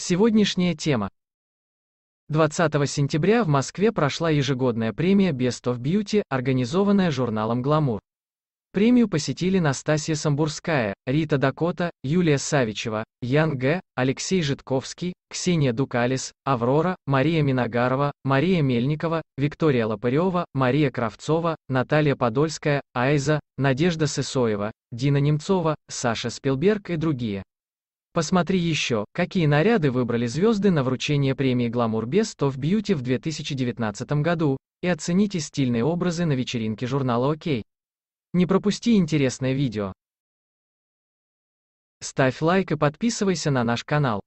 Сегодняшняя тема. 20 сентября в Москве прошла ежегодная премия Best of Beauty, организованная журналом Glamour. Премию посетили Настасья Самбурская, Рита Дакота, Юлия Савичева, Ян Г., Алексей Житковский, Ксения Дукалис, Аврора, Мария Миногарова, Мария Мельникова, Виктория Лопырева, Мария Кравцова, Наталья Подольская, Айза, Надежда Сысоева, Дина Немцова, Саша Спилберг и другие. Посмотри еще, какие наряды выбрали звезды на вручение премии Glamour Best of Beauty в 2019 году, и оцените стильные образы на вечеринке журнала ОК. Не пропусти интересное видео. Ставь лайк и подписывайся на наш канал.